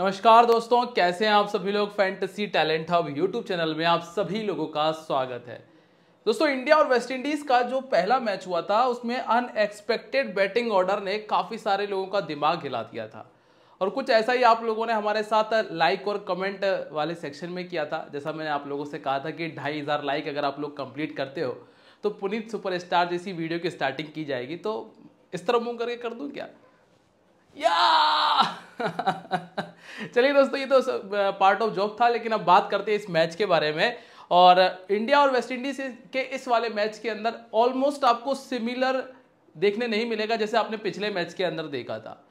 नमस्कार दोस्तों कैसे हैं आप सभी लोग fantasy talent hub YouTube channel में आप सभी लोगों का स्वागत है दोस्तों इंडिया और वेस्ट इंडीज का जो पहला मैच हुआ था उसमें अनएक्सपेक्टेड बैटिंग ऑर्डर ने काफी सारे लोगों का दिमाग हिला दिया था और कुछ ऐसा ही आप लोगों ने हमारे साथ लाइक और कमेंट वाले सेक्शन में किया था जैसा मैंने आप लोगों से कहा था कि ढाई हज़ार लाइक अगर आप लोग कंप्लीट करते हो तो पुनीत सुपरस्टार जैसी वीडियो की स्टार्टिंग की जाएगी तो इस तरह मुंह करके कर दूं क्या या चलिए दोस्तों ये तो पार्ट ऑफ जॉब था लेकिन अब बात करते हैं इस मैच के बारे में और इंडिया और वेस्ट इंडीज के इस वाले मैच के अंदर ऑलमोस्ट आपको सिमिलर देखने नहीं मिलेगा जैसे आपने पिछले मैच के अंदर देखा था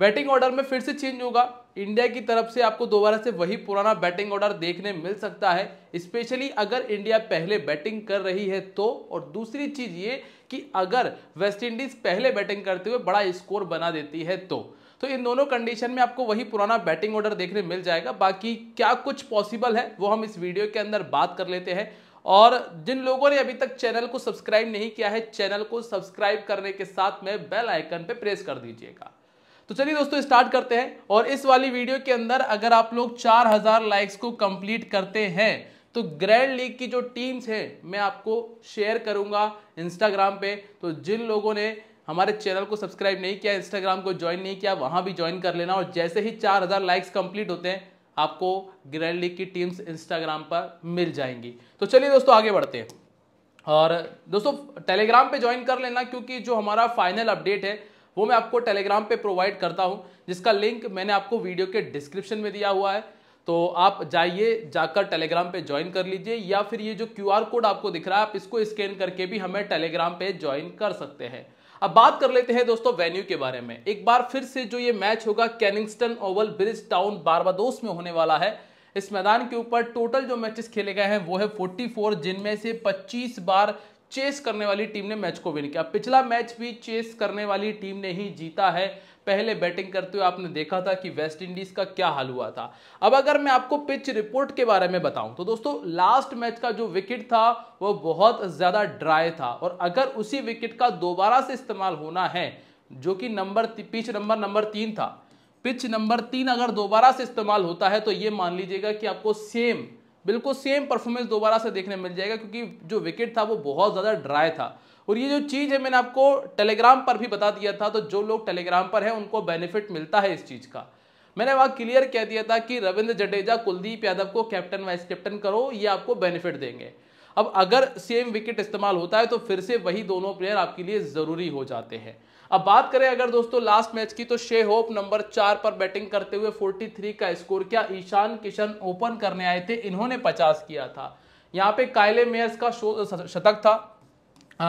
बैटिंग ऑर्डर में फिर से चेंज होगा इंडिया की तरफ से आपको दोबारा से वही पुराना बैटिंग ऑर्डर देखने मिल सकता है स्पेशली अगर इंडिया पहले बैटिंग कर रही है तो और दूसरी चीज ये कि अगर वेस्ट इंडीज पहले बैटिंग करते हुए बड़ा स्कोर बना देती है तो तो इन दोनों कंडीशन में आपको वही पुराना बैटिंग ऑर्डर देखने मिल जाएगा बाकी क्या कुछ पॉसिबल है वो हम इस वीडियो के अंदर बात कर लेते हैं और जिन लोगों ने अभी तक चैनल को सब्सक्राइब नहीं किया है चैनल को सब्सक्राइब करने के साथ में बेल आइकन पे प्रेस कर दीजिएगा तो चलिए दोस्तों स्टार्ट करते हैं और इस वाली वीडियो के अंदर अगर आप लोग 4000 लाइक्स को कंप्लीट करते हैं तो ग्रैंड लीग की जो टीम्स हैं मैं आपको शेयर करूंगा इंस्टाग्राम पे तो जिन लोगों ने हमारे चैनल को सब्सक्राइब नहीं किया इंस्टाग्राम को ज्वाइन नहीं किया वहाँ भी ज्वाइन कर लेना और जैसे ही चार हज़ार लाइक्स कंप्लीट होते हैं आपको ग्रैंड लीग की टीम्स इंस्टाग्राम पर मिल जाएंगी तो चलिए दोस्तों आगे बढ़ते हैं और दोस्तों टेलीग्राम पर ज्वाइन कर लेना क्योंकि जो हमारा फाइनल अपडेट है वो मैं आपको टेलीग्राम पर प्रोवाइड करता हूँ जिसका लिंक मैंने आपको वीडियो के डिस्क्रिप्शन में दिया हुआ है तो आप जाइए जाकर टेलीग्राम पे ज्वाइन कर लीजिए या फिर ये जो क्यूआर कोड आपको दिख रहा है आप इसको स्कैन करके भी हमें टेलीग्राम पे ज्वाइन कर सकते हैं अब बात कर लेते हैं दोस्तों वेन्यू के बारे में एक बार फिर से जो ये मैच होगा Kensington Oval Bridgetown Barbados में होने वाला है इस मैदान के ऊपर टोटल जो मैचेस खेले गए हैं वो है 44 जिनमें से 25 बार चेस करने वाली टीम ने मैच को विन किया पिछला मैच भी चेस करने वाली टीम ने ही जीता है पहले बैटिंग करते हुए आपने देखा था कि वेस्ट इंडीज का क्या हाल हुआ था अब अगर मैं आपको पिच रिपोर्ट के बारे में बताऊं तो दोस्तों लास्ट मैच का जो विकेट था वो बहुत ज्यादा ड्राई था और अगर उसी विकेट का दोबारा से इस्तेमाल होना है जो कि नंबर पिच नंबर नंबर तीन था पिच नंबर तीन अगर दोबारा से इस्तेमाल होता है तो ये मान लीजिएगा कि आपको सेम बिल्कुल सेम परफॉर्मेंस दोबारा से देखने मिल जाएगा क्योंकि जो विकेट था वो बहुत ज़्यादा ड्राई था और ये जो चीज़ है मैंने आपको टेलीग्राम पर भी बता दिया था तो जो लोग टेलीग्राम पर हैं उनको बेनिफिट मिलता है इस चीज़ का मैंने वहाँ क्लियर कह दिया था कि रविंद्र जडेजा कुलदीप यादव को कैप्टन वाइस कैप्टन करो ये आपको बेनिफिट देंगे अब अगर सेम विकेट इस्तेमाल होता है तो फिर से वही दोनों प्लेयर आपके लिए ज़रूरी हो जाते हैं अब बात करें अगर दोस्तों लास्ट मैच की तो शे होप नंबर चार पर बैटिंग करते हुए 43 का स्कोर किया ईशान किशन ओपन करने आए थे इन्होंने 50 किया था यहाँ पे कायले मेयर्स का शतक था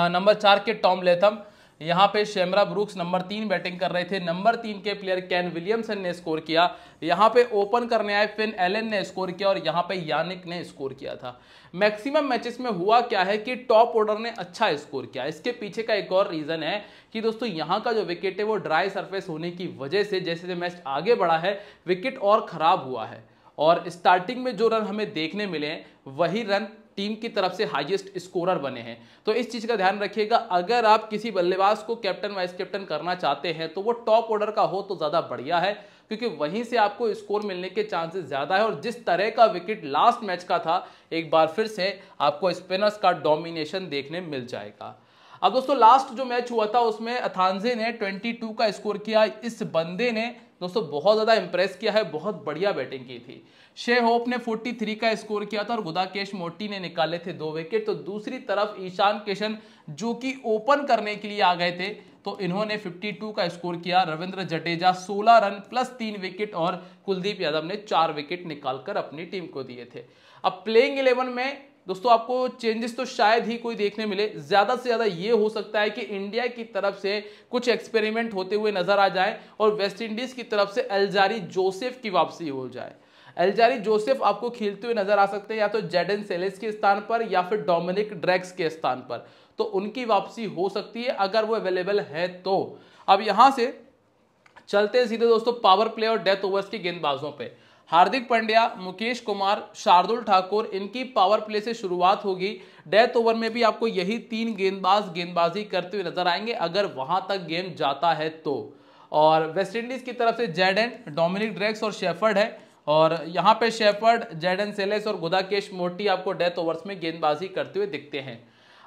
नंबर चार के टॉम लेथम यहाँ पे शेमरा ब्रुक्स नंबर तीन बैटिंग कर रहे थे नंबर तीन के प्लेयर कैन विलियमसन ने स्कोर किया यहाँ पे ओपन करने आए फिन एलन ने स्कोर किया और यहाँ पे यानिक ने स्कोर किया था मैक्सिमम मैचेस में हुआ क्या है कि टॉप ऑर्डर ने अच्छा स्कोर किया इसके पीछे का एक और रीज़न है कि दोस्तों यहाँ का जो विकेट है वो ड्राई सर्फेस होने की वजह से जैसे जैसे मैच आगे बढ़ा है विकेट और ख़राब हुआ है और स्टार्टिंग में जो रन हमें देखने मिले वही रन टीम की तरफ से हाईएस्ट स्कोरर बने हैं तो इस चीज़ का ध्यान रखिएगा अगर आप किसी बल्लेबाज को कैप्टन वाइस कैप्टन करना चाहते हैं तो वो टॉप ऑर्डर का हो तो ज़्यादा बढ़िया है क्योंकि वहीं से आपको स्कोर मिलने के चांसेस ज़्यादा है और जिस तरह का विकेट लास्ट मैच का था एक बार फिर से आपको स्पिनर्स का डोमिनेशन देखने मिल जाएगा अब दोस्तों लास्ट जो मैच हुआ था उसमें अथानजे ने 22 का स्कोर किया इस बंदे ने दोस्तों बहुत ज़्यादा इंप्रेस किया है बहुत बढ़िया बैटिंग की थी शे होप ने 43 का स्कोर किया था और गुदाकेश मोटी ने निकाले थे दो विकेट तो दूसरी तरफ ईशान किशन जो कि ओपन करने के लिए आ गए थे तो इन्होंने 52 का स्कोर किया रविंद्र जडेजा 16 रन प्लस तीन विकेट और कुलदीप यादव ने चार विकेट निकालकर अपनी टीम को दिए थे अब प्लेइंग इलेवन में दोस्तों आपको चेंजेस तो शायद ही कोई देखने मिले ज़्यादा से ज़्यादा ये हो सकता है कि इंडिया की तरफ से कुछ एक्सपेरिमेंट होते हुए नज़र आ जाए और वेस्ट इंडीज़ की तरफ से एल्जारी जोसेफ की वापसी हो जाए अलजारी जोसेफ आपको खेलते हुए नजर आ सकते हैं या तो जेडन सेलेस के स्थान पर या फिर डोमिनिक ड्रैक्स के स्थान पर तो उनकी वापसी हो सकती है अगर वो अवेलेबल है तो अब यहां से चलते हैं सीधे दोस्तों पावर प्ले और डेथ ओवर्स के गेंदबाजों पर हार्दिक पांड्या मुकेश कुमार शार्दुल ठाकुर इनकी पावर प्ले से शुरुआत होगी डेथ ओवर में भी आपको यही तीन गेंदबाज गेंदबाजी करते हुए नजर आएंगे अगर वहां तक गेम जाता है तो और वेस्ट इंडीज़ की तरफ से जेडन डोमिनिक ड्रैक्स और शेफर्ड है और यहाँ पे शेफर्ड जेडन सेलेस और गुदाकेश मोटी आपको डेथ ओवर्स में गेंदबाजी करते हुए दिखते हैं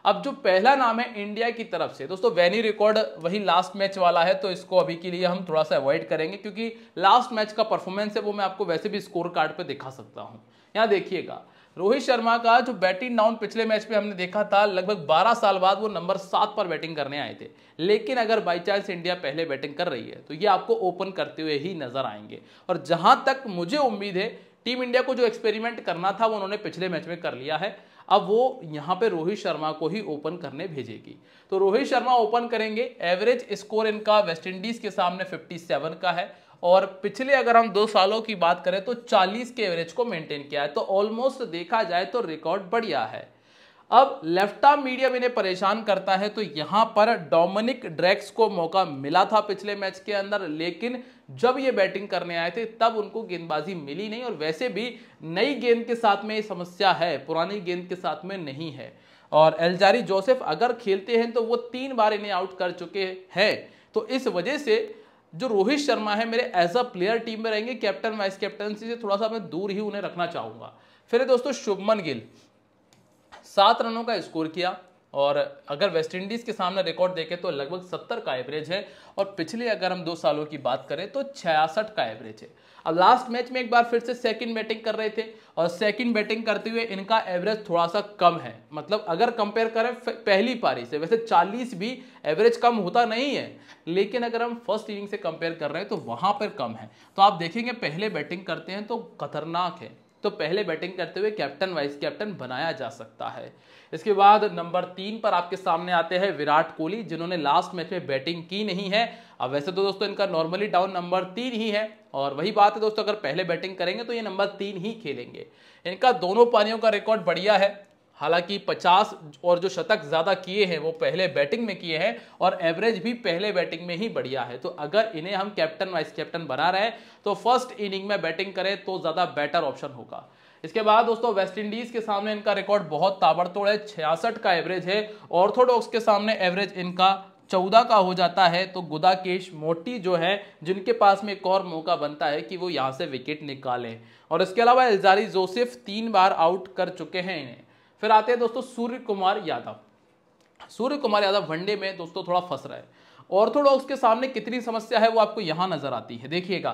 अब जो पहला नाम है इंडिया की तरफ से दोस्तों वैनी रिकॉर्ड वही लास्ट मैच वाला है तो इसको अभी के लिए हम थोड़ा सा अवॉइड करेंगे क्योंकि लास्ट मैच का परफॉर्मेंस है वो मैं आपको वैसे भी स्कोर कार्ड पर दिखा सकता हूँ यहाँ देखिएगा रोहित शर्मा का जो बैटिंग डाउन पिछले मैच में हमने देखा था लगभग 12 साल बाद वो नंबर सात पर बैटिंग करने आए थे लेकिन अगर बाई चांस इंडिया पहले बैटिंग कर रही है तो ये आपको ओपन करते हुए ही नजर आएंगे और जहां तक मुझे उम्मीद है टीम इंडिया को जो एक्सपेरिमेंट करना था वो उन्होंने पिछले मैच में कर लिया है अब वो यहाँ पे रोहित शर्मा को ही ओपन करने भेजेगी तो रोहित शर्मा ओपन करेंगे एवरेज स्कोर इनका वेस्ट इंडीज के सामने 57 का है और पिछले अगर हम दो सालों की बात करें तो 40 के एवरेज को मेंटेन किया है तो ऑलमोस्ट देखा जाए तो रिकॉर्ड बढ़िया है अब लेफ्ट आर्म मीडियम इन्हें परेशान करता है तो यहां पर डोमिनिक ड्रैक्स को मौका मिला था पिछले मैच के अंदर लेकिन जब ये बैटिंग करने आए थे तब उनको गेंदबाजी मिली नहीं और वैसे भी नई गेंद के साथ में ये समस्या है पुरानी गेंद के साथ में नहीं है और एलजारी जोसेफ अगर खेलते हैं तो वो तीन बार इन्हें आउट कर चुके हैं तो इस वजह से जो रोहित शर्मा है मेरे एज अ प्लेयर टीम में रहेंगे कैप्टन वाइस कैप्टनसी से थोड़ा सा मैं दूर ही उन्हें रखना चाहूंगा फिर दोस्तों शुभमन गिल सात रनों का स्कोर किया और अगर वेस्टइंडीज़ के सामने रिकॉर्ड देखें तो लगभग सत्तर का एवरेज है और पिछले अगर हम दो सालों की बात करें तो छियासठ का एवरेज है अब लास्ट मैच में एक बार फिर से सेकंड बैटिंग कर रहे थे और सेकंड बैटिंग करते हुए इनका एवरेज थोड़ा सा कम है मतलब अगर कंपेयर करें पहली पारी से वैसे 40 भी एवरेज कम होता नहीं है लेकिन अगर हम फर्स्ट इनिंग से कंपेयर कर रहे हैं तो वहाँ पर कम है तो आप देखेंगे पहले बैटिंग करते हैं तो खतरनाक है तो पहले बैटिंग करते हुए कैप्टन वाइस कैप्टन बनाया जा सकता है इसके बाद नंबर तीन पर आपके सामने आते हैं विराट कोहली जिन्होंने लास्ट मैच में बैटिंग की नहीं है अब वैसे तो दोस्तों इनका नॉर्मली डाउन नंबर तीन ही है और वही बात है दोस्तों अगर पहले बैटिंग करेंगे तो ये नंबर तीन ही खेलेंगे इनका दोनों पानियों का रिकॉर्ड बढ़िया है हालांकि 50 और जो शतक ज़्यादा किए हैं वो पहले बैटिंग में किए हैं और एवरेज भी पहले बैटिंग में ही बढ़िया है तो अगर इन्हें हम कैप्टन वाइस कैप्टन बना रहे हैं तो फर्स्ट इनिंग में बैटिंग करें तो ज़्यादा बेटर ऑप्शन होगा इसके बाद दोस्तों वेस्ट इंडीज़ के सामने इनका रिकॉर्ड बहुत ताबड़तोड़ है छियासठ का एवरेज है ऑर्थोडॉक्स के सामने एवरेज इनका चौदह का हो जाता है तो गुदाकेश मोटी जो है जिनके पास में एक और मौका बनता है कि वो यहाँ से विकेट निकालें और इसके अलावा एल्जारी जोसेफ तीन बार आउट कर चुके हैं इन्हें फिर आते हैं दोस्तों Suryakumar Yadav Suryakumar Yadav one day में दोस्तों थोड़ा फंस रहा है ऑर्थोडॉक्स के सामने कितनी समस्या है वो आपको यहां नजर आती है देखिएगा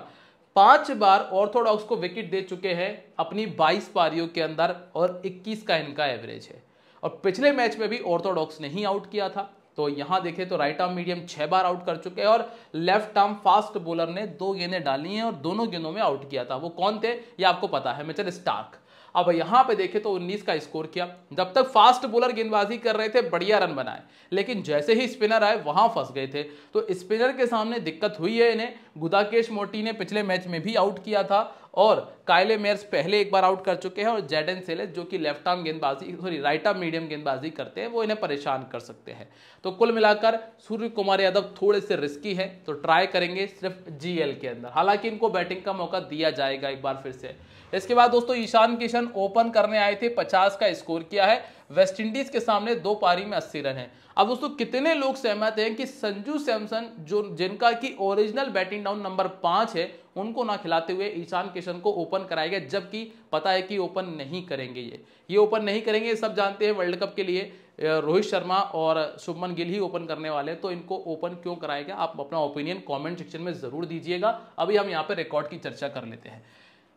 पांच बार ऑर्थोडॉक्स को विकेट दे चुके हैं अपनी 22 पारियों के अंदर और 21 का इनका एवरेज है और पिछले मैच में भी ऑर्थोडॉक्स ने ही आउट किया था तो यहां देखें तो राइट आर्म मीडियम छह बार आउट कर चुके हैं और लेफ्ट आर्म फास्ट बॉलर ने दो गेंदें डाली हैं और दोनों गेंदों में आउट किया था वो कौन थे ये आपको पता है मिचल स्टार्क अब यहां पे देखें तो 19 का स्कोर किया जब तक फास्ट बॉलर गेंदबाजी कर रहे थे बढ़िया रन बनाए लेकिन जैसे ही स्पिनर आए वहां फंस गए थे तो स्पिनर के सामने दिक्कत हुई है इन्हें गुदाकेश मोटी ने पिछले मैच में भी आउट किया था और कायले मेयर्स पहले एक बार आउट कर चुके हैं और जेडन सेलेस जो कि लेफ्ट आर्म गेंदबाजी सॉरी राइट आर्म मीडियम गेंदबाजी करते हैं वो इन्हें परेशान कर सकते हैं तो कुल मिलाकर सूर्य कुमार यादव थोड़े से रिस्की हैं तो ट्राई करेंगे सिर्फ जीएल के अंदर हालांकि इनको बैटिंग का मौका दिया जाएगा एक बार फिर से इसके बाद दोस्तों ईशान किशन ओपन करने आए थे 50 का स्कोर किया है वेस्टइंडीज के सामने दो पारी में 80 रन है अब दोस्तों कितने लोग सहमत हैं कि संजू सैमसन जो जिनका की ओरिजिनल बैटिंग डाउन नंबर पांच है उनको ना खिलाते हुए ईशान किशन को ओपन कराया गया जबकि पता है कि ओपन नहीं करेंगे ये ये ओपन नहीं करेंगे सब जानते हैं वर्ल्ड कप के लिए रोहित शर्मा और शुभमन गिल ही ओपन करने वाले हैं तो इनको ओपन क्यों कराएगा आप अपना ओपिनियन कमेंट सेक्शन में जरूर दीजिएगा अभी हम यहाँ पर रिकॉर्ड की चर्चा कर लेते हैं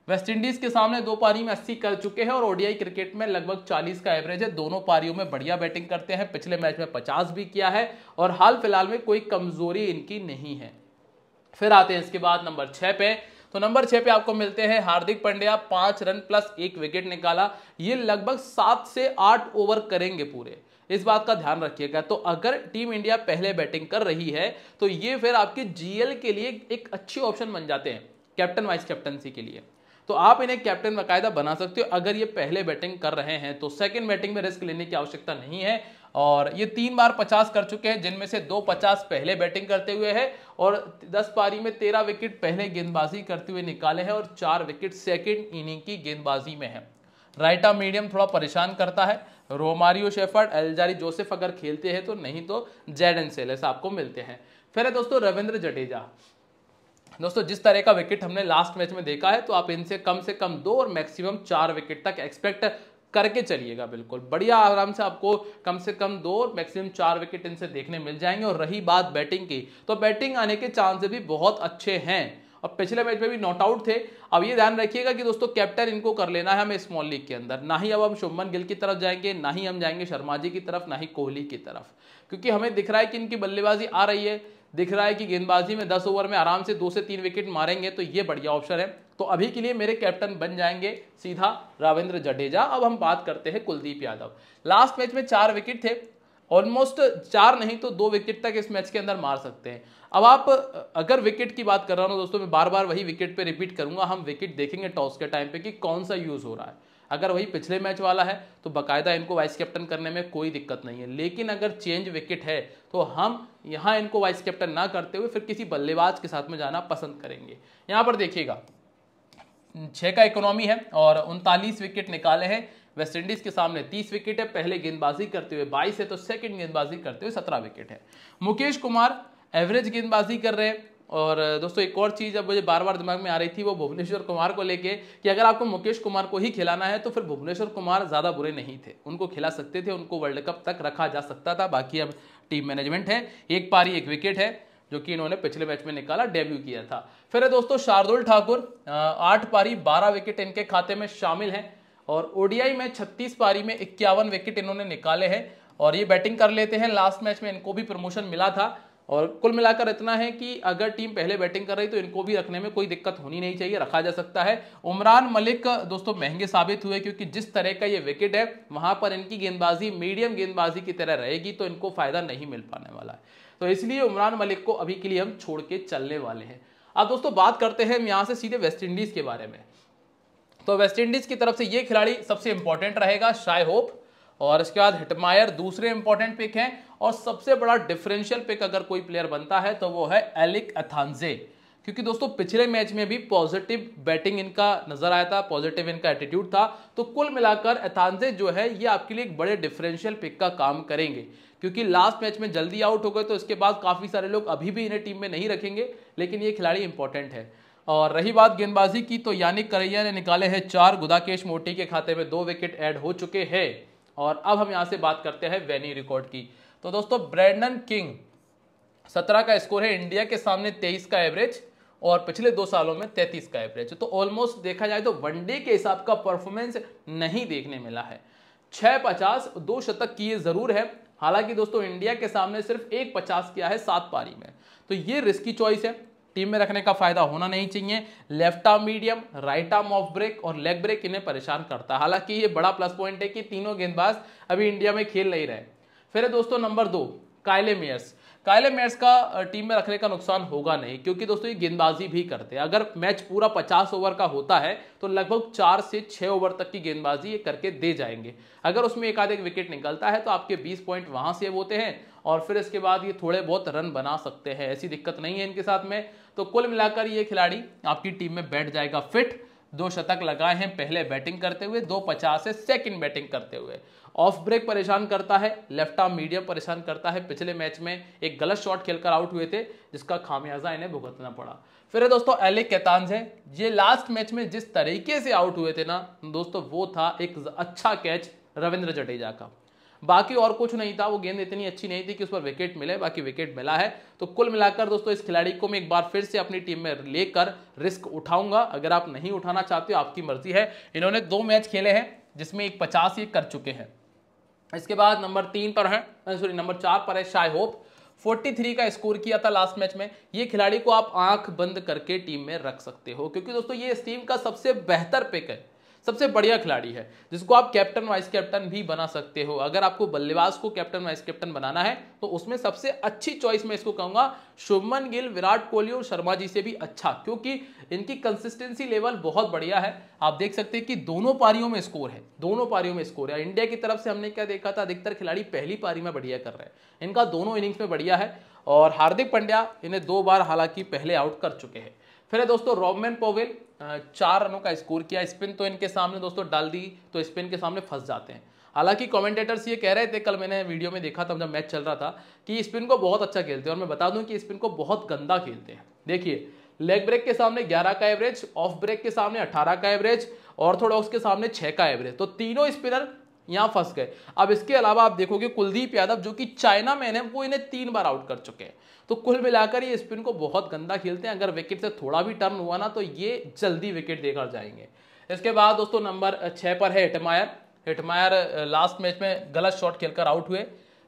वेस्टइंडीज के सामने दो पारी में अस्सी कर चुके हैं और ओडीआई क्रिकेट में लगभग चालीस का एवरेज है दोनों पारियों में बढ़िया बैटिंग करते हैं पिछले मैच में पचास भी किया है और हाल फिलहाल में कोई कमजोरी इनकी नहीं है फिर आते हैं इसके बाद नंबर छह पे तो नंबर छह पे आपको मिलते हैं हार्दिक पंड्या पांच रन प्लस एक विकेट निकाला ये लगभग सात से आठ ओवर करेंगे पूरे इस बात का ध्यान रखिएगा तो अगर टीम इंडिया पहले बैटिंग कर रही है तो ये फिर आपके जीएल के लिए एक अच्छी ऑप्शन बन जाते हैं कैप्टन वाइस कैप्टनसी के लिए तो आप इन्हें कैप्टन बाकायदा बना सकते हो अगर ये पहले बैटिंग कर रहे हैं तो सेकेंड बैटिंग में रिस्क लेने की आवश्यकता नहीं है और ये तीन बार पचास कर चुके हैं जिनमें से दो पचास पहले बैटिंग करते हुए है और दस पारी में तेरह विकेट पहले गेंदबाजी करते हुए निकाले हैं और चार विकेट सेकेंड इनिंग की गेंदबाजी में है राइटा मीडियम थोड़ा परेशान करता है रोमारियो शेफर्ड एलजारी जोसेफ अगर खेलते हैं तो नहीं तो जेड एन सेलेस आपको मिलते हैं फिर है दोस्तों रविंद्र जडेजा दोस्तों जिस तरह का विकेट हमने लास्ट मैच में देखा है तो आप इनसे कम से कम दो और मैक्सिमम चार विकेट तक एक्सपेक्ट करके चलिएगा बिल्कुल बढ़िया आराम से आपको कम से कम दो और मैक्सिमम चार विकेट इनसे देखने मिल जाएंगे और रही बात बैटिंग की तो बैटिंग आने के चांसेस भी बहुत अच्छे हैं और पिछले मैच में भी नॉट आउट थे अब ये ध्यान रखिएगा कि दोस्तों कैप्टन इनको कर लेना है हमें स्मॉल लीग के अंदर ना ही अब हम शुभमन गिल की तरफ जाएंगे ना ही हम जाएंगे शर्मा जी की तरफ ना ही कोहली की तरफ क्योंकि हमें दिख रहा है कि इनकी बल्लेबाजी आ रही है दिख रहा है कि गेंदबाजी में दस ओवर में आराम से दो से तीन विकेट मारेंगे तो ये बढ़िया ऑप्शन है तो अभी के लिए मेरे कैप्टन बन जाएंगे सीधा रविंद्र जडेजा अब हम बात करते हैं कुलदीप यादव लास्ट मैच में चार विकेट थे ऑलमोस्ट चार नहीं तो दो विकेट तक इस मैच के अंदर मार सकते हैं अब आप अगर विकेट की बात कर रहा हूँ दोस्तों मैं बार बार वही विकेट पर रिपीट करूंगा हम विकेट देखेंगे टॉस के टाइम पे कि कौन सा यूज़ हो रहा है अगर वही पिछले मैच वाला है तो बाकायदा इनको वाइस कैप्टन करने में कोई दिक्कत नहीं है लेकिन अगर चेंज विकेट है तो हम यहाँ इनको वाइस कैप्टन ना करते हुए फिर किसी बल्लेबाज के साथ में जाना पसंद करेंगे यहाँ पर देखिएगा छः का इकोनॉमी है और उनतालीस विकेट निकाले हैं वेस्टइंडीज के सामने 30 विकेट है पहले गेंदबाजी करते हुए 22 है तो सेकंड गेंदबाजी करते हुए 17 विकेट है मुकेश कुमार एवरेज गेंदबाजी कर रहे हैं और दोस्तों एक और चीज़ अब मुझे बार बार दिमाग में आ रही थी वो भुवनेश्वर कुमार को लेके कि अगर आपको मुकेश कुमार को ही खिलाना है तो फिर भुवनेश्वर कुमार ज़्यादा बुरे नहीं थे उनको खिला सकते थे उनको वर्ल्ड कप तक रखा जा सकता था बाकी अब टीम मैनेजमेंट है एक पारी एक विकेट है जो कि इन्होंने पिछले मैच में निकाला डेब्यू किया था फिर दोस्तों शार्दुल ठाकुर आठ पारी बारह विकेट इनके खाते में शामिल हैं और ओडीआई में छत्तीस पारी में इक्यावन विकेट इन्होंने निकाले हैं और ये बैटिंग कर लेते हैं लास्ट मैच में इनको भी प्रमोशन मिला था और कुल मिलाकर इतना है कि अगर टीम पहले बैटिंग कर रही तो इनको भी रखने में कोई दिक्कत होनी नहीं चाहिए रखा जा सकता है उमरान मलिक दोस्तों महंगे साबित हुए क्योंकि जिस तरह का ये विकेट है वहां पर इनकी गेंदबाजी मीडियम गेंदबाजी की तरह रहेगी तो इनको फायदा नहीं मिल पाने वाला है तो इसलिए उमरान मलिक को अभी के लिए हम छोड़ के चलने वाले हैं अब दोस्तों बात करते हैं हम यहाँ से सीधे वेस्टइंडीज के बारे में तो वेस्टइंडीज की तरफ से ये खिलाड़ी सबसे इंपॉर्टेंट रहेगा शाई होप और इसके बाद हिटमायर दूसरे इंपॉर्टेंट पिक हैं और सबसे बड़ा डिफरेंशियल पिक अगर कोई प्लेयर बनता है तो वो है एलिक अथानजे क्योंकि दोस्तों पिछले मैच में भी पॉजिटिव बैटिंग इनका नजर आया था पॉजिटिव इनका एटीट्यूड था तो कुल मिलाकर एथानजे जो है ये आपके लिए एक बड़े डिफरेंशियल पिक का काम करेंगे क्योंकि लास्ट मैच में जल्दी आउट हो गए तो इसके बाद काफ़ी सारे लोग अभी भी इन्हें टीम में नहीं रखेंगे लेकिन ये खिलाड़ी इंपॉर्टेंट है और रही बात गेंदबाजी की तो यानिक करैया ने निकाले हैं चार गुदाकेश मोटी के खाते में दो विकेट ऐड हो चुके हैं और अब हम यहाँ से बात करते हैं वेनी रिकॉर्ड की तो दोस्तों ब्रैंडन किंग सत्रह का स्कोर है इंडिया के सामने तेईस का एवरेज और पिछले दो सालों में तैतीस का एवरेज तो ऑलमोस्ट देखा जाए तो वनडे के हिसाब का परफॉर्मेंस नहीं देखने मिला है छः पचास दो शतक किए ज़रूर है हालांकि दोस्तों इंडिया के सामने सिर्फ एक पचास किया है सात पारी में तो ये रिस्की चॉइस है टीम में रखने का फायदा होना नहीं चाहिए left arm medium right arm off break और लेग ब्रेक इन्हें परेशान करता है हालांकि ये बड़ा प्लस पॉइंट है कि तीनों गेंदबाज अभी इंडिया में खेल नहीं रहे फिर है दोस्तों नंबर दो कायले मेयर्स कायले मेयर्स का टीम में रखने का नुकसान होगा नहीं क्योंकि दोस्तों ये गेंदबाजी भी करते हैं अगर मैच पूरा पचास ओवर का होता है तो लगभग चार से छः ओवर तक की गेंदबाजी ये करके दे जाएंगे अगर उसमें एक आधे विकेट निकलता है तो आपके बीस पॉइंट वहाँ से होते हैं और फिर इसके बाद ये थोड़े बहुत रन बना सकते हैं ऐसी दिक्कत नहीं है इनके साथ में तो कुल मिलाकर ये खिलाड़ी आपकी टीम में बैठ जाएगा फिट दो शतक लगाए हैं पहले बैटिंग करते हुए दो पचास से सेकंड बैटिंग करते हुए ऑफ ब्रेक परेशान करता है लेफ्ट आर्म मीडियम परेशान करता है पिछले मैच में एक गलत शॉट खेलकर आउट हुए थे जिसका खामियाजा इन्हें भुगतना पड़ा फिर है दोस्तों एले कैतान है ये लास्ट मैच में जिस तरीके से आउट हुए थे ना दोस्तों वो था एक अच्छा कैच रविंद्र जडेजा का बाकी और कुछ नहीं था वो गेंद इतनी अच्छी नहीं थी कि उस पर विकेट मिले बाकी विकेट मिला है तो कुल मिलाकर दोस्तों इस खिलाड़ी को मैं एक बार फिर से अपनी टीम में लेकर रिस्क उठाऊंगा अगर आप नहीं उठाना चाहते हो आपकी मर्जी है इन्होंने दो मैच खेले हैं जिसमें एक पचास ये कर चुके हैं इसके बाद नंबर तीन पर है सॉरी नंबर चार पर है शाई होप 43 का स्कोर किया था लास्ट मैच में ये खिलाड़ी को आप आंख बंद करके टीम में रख सकते हो क्योंकि दोस्तों ये इस टीम का सबसे बेहतर पिक है सबसे बढ़िया खिलाड़ी है जिसको आप कैप्टन वाइस कैप्टन भी बना सकते हो अगर आपको बल्लेबाज को कैप्टन वाइस कैप्टन बनाना है तो उसमें सबसे अच्छी चॉइस मैं इसको कहूंगा शुभमन गिल विराट कोहली और शर्मा जी से भी अच्छा क्योंकि इनकी कंसिस्टेंसी लेवल बहुत बढ़िया है आप देख सकते हैं कि दोनों पारियों में स्कोर है दोनों पारियों में स्कोर है इंडिया की तरफ से हमने क्या देखा था अधिकतर खिलाड़ी पहली पारी में बढ़िया कर रहे हैं इनका दोनों इनिंग्स में बढ़िया है और हार्दिक पंड्या इन्हें दो बार हालांकि पहले आउट कर चुके हैं फिर है दोस्तों रॉबमेन पोवेल चार रनों का स्कोर किया स्पिन तो इनके सामने दोस्तों डाल दी तो स्पिन के सामने फंस जाते हैं हालांकि कमेंटेटर्स ये कह रहे थे कल मैंने वीडियो में देखा था जब मैच चल रहा था कि स्पिन को बहुत अच्छा खेलते हैं और मैं बता दूं कि स्पिन को बहुत गंदा खेलते हैं देखिए लेग ब्रेक के सामने 11 का एवरेज ऑफ ब्रेक के सामने 18 का एवरेज ऑर्थोडॉक्स के सामने 6 का एवरेज तो तीनों स्पिनर यहाँ फंस गए अब इसके अलावा आप देखोगे कुलदीप यादव जो कि चाइना मैन है वो इन्हें तीन बार आउट कर चुके हैं तो कुल मिलाकर ये स्पिन को बहुत गंदा खेलते हैं अगर विकेट से थोड़ा भी टर्न हुआ ना तो ये जल्दी विकेट देकर जाएंगे इसके बाद दोस्तों नंबर छः पर है हिटमायर हिटमायर लास्ट मैच में गलत शॉट खेलकर आउट हुए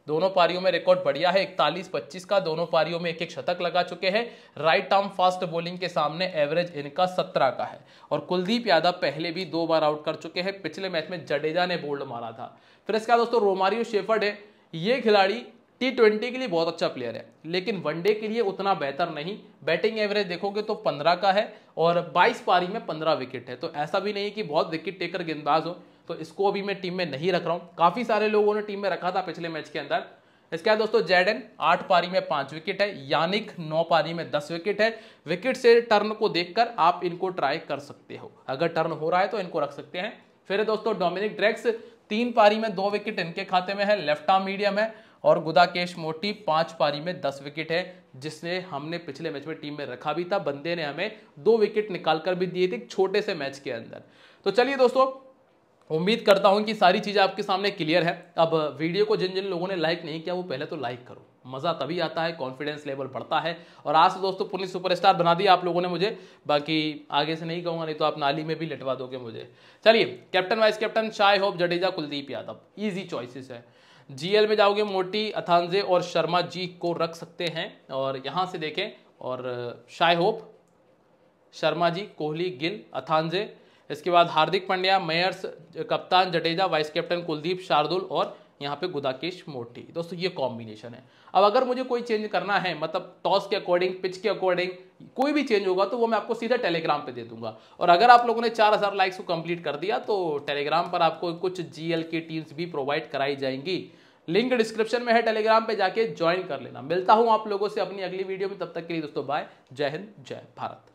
दोनों पारियों में रिकॉर्ड बढ़िया है इकतालीस पच्चीस का दोनों पारियों में एक एक शतक लगा चुके हैं राइट आर्म फास्ट बॉलिंग के सामने एवरेज इनका सत्रह का है और कुलदीप यादव पहले भी दो बार आउट कर चुके हैं पिछले मैच में जडेजा ने बोल्ड मारा था फिर इसके बाद दोस्तों रोमारियो शेफर्ड है ये खिलाड़ी टी ट्वेंटी के लिए बहुत अच्छा प्लेयर है लेकिन वनडे के लिए उतना बेहतर नहीं बैटिंग एवरेज देखोगे तो 15 का है और 22 पारी में 15 विकेट है तो ऐसा भी नहीं कि बहुत विकेट टेकर गेंदबाज हो तो इसको अभी मैं टीम में नहीं रख रहा हूँ काफ़ी सारे लोगों ने टीम में रखा था पिछले मैच के अंदर इसके बाद दोस्तों जेडन आठ पारी में पांच विकेट है यानिक नौ पारी में दस विकेट है विकेट से टर्न को देखकर आप इनको ट्राई कर सकते हो अगर टर्न हो रहा है तो इनको रख सकते हैं फिर दोस्तों डोमिनिक ड्रैक्स तीन पारी में दो विकेट इनके खाते में है लेफ्ट आर्म मीडियम है और गुदाकेश मोटी पांच पारी में दस विकेट है जिसने हमने पिछले मैच में टीम में रखा भी था बंदे ने हमें दो विकेट निकालकर भी दिए थे छोटे से मैच के अंदर तो चलिए दोस्तों उम्मीद करता हूँ कि सारी चीज़ें आपके सामने क्लियर है अब वीडियो को जिन जिन लोगों ने लाइक नहीं किया वो पहले तो लाइक करो मज़ा तभी आता है कॉन्फिडेंस लेवल बढ़ता है और आज दोस्तों पुलिस सुपरस्टार बना दिया आप लोगों ने मुझे बाकी आगे से नहीं कहूँगा नहीं तो आप नाली में भी लटवा दोगे मुझे चलिए captain vice captain Shai Hope Jadeja Kuldeep Yadav easy choices है जीएल में जाओगे मोटी अथानजे और शर्मा जी को रख सकते हैं और यहाँ से देखें और Shai Hope Sharma ji Kohli Gill Athanaze इसके बाद हार्दिक पांड्या मेयर्स कप्तान जडेजा वाइस कैप्टन कुलदीप शार्दुल और यहाँ पे गुदाकेश मोटी दोस्तों ये कॉम्बिनेशन है अब अगर मुझे कोई चेंज करना है मतलब टॉस के अकॉर्डिंग पिच के अकॉर्डिंग कोई भी चेंज होगा तो वो मैं आपको सीधा टेलीग्राम पे दे दूंगा और अगर आप लोगों ने 4000 लाइक्स को कंप्लीट कर दिया तो टेलीग्राम पर आपको कुछ जीएल की टीम्स भी प्रोवाइड कराई जाएंगी लिंक डिस्क्रिप्शन में है टेलीग्राम पर जाके ज्वाइन कर लेना मिलता हूँ आप लोगों से अपनी अगली वीडियो में तब तक के लिए दोस्तों बाय जय हिंद जय भारत